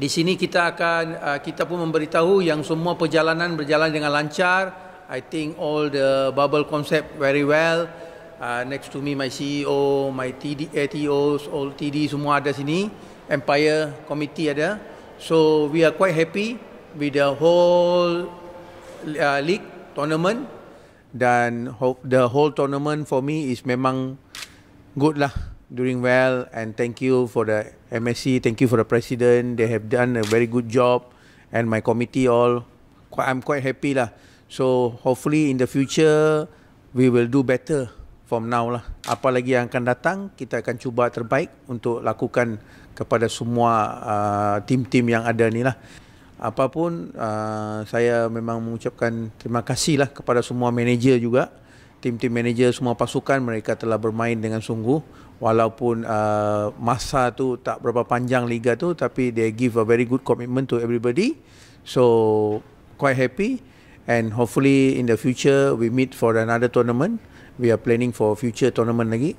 di sini kita akan uh, kita pun memberitahu yang semua perjalanan berjalan dengan lancar. I think all the bubble concept very well. Uh, next to me my CEO, my TD, ATOs, eh, e all TD semua ada sini. Empire committee ada. So we are quite happy with the whole uh, league tournament dan the whole tournament for me is memang good lah doing well and thank you for the MSC, thank you for the president. They have done a very good job and my committee all. I'm quite happy lah. So hopefully in the future we will do better from now lah. Apa lagi yang akan datang, kita akan cuba terbaik untuk lakukan kepada semua uh, tim-tim uh, yang ada ni lah. Apapun, uh, saya memang mengucapkan terima kasih lah kepada semua manager juga tim-tim manager semua pasukan mereka telah bermain dengan sungguh walaupun uh, masa tu tak berapa panjang liga tu tapi they give a very good commitment to everybody so quite happy and hopefully in the future we meet for another tournament we are planning for future tournament lagi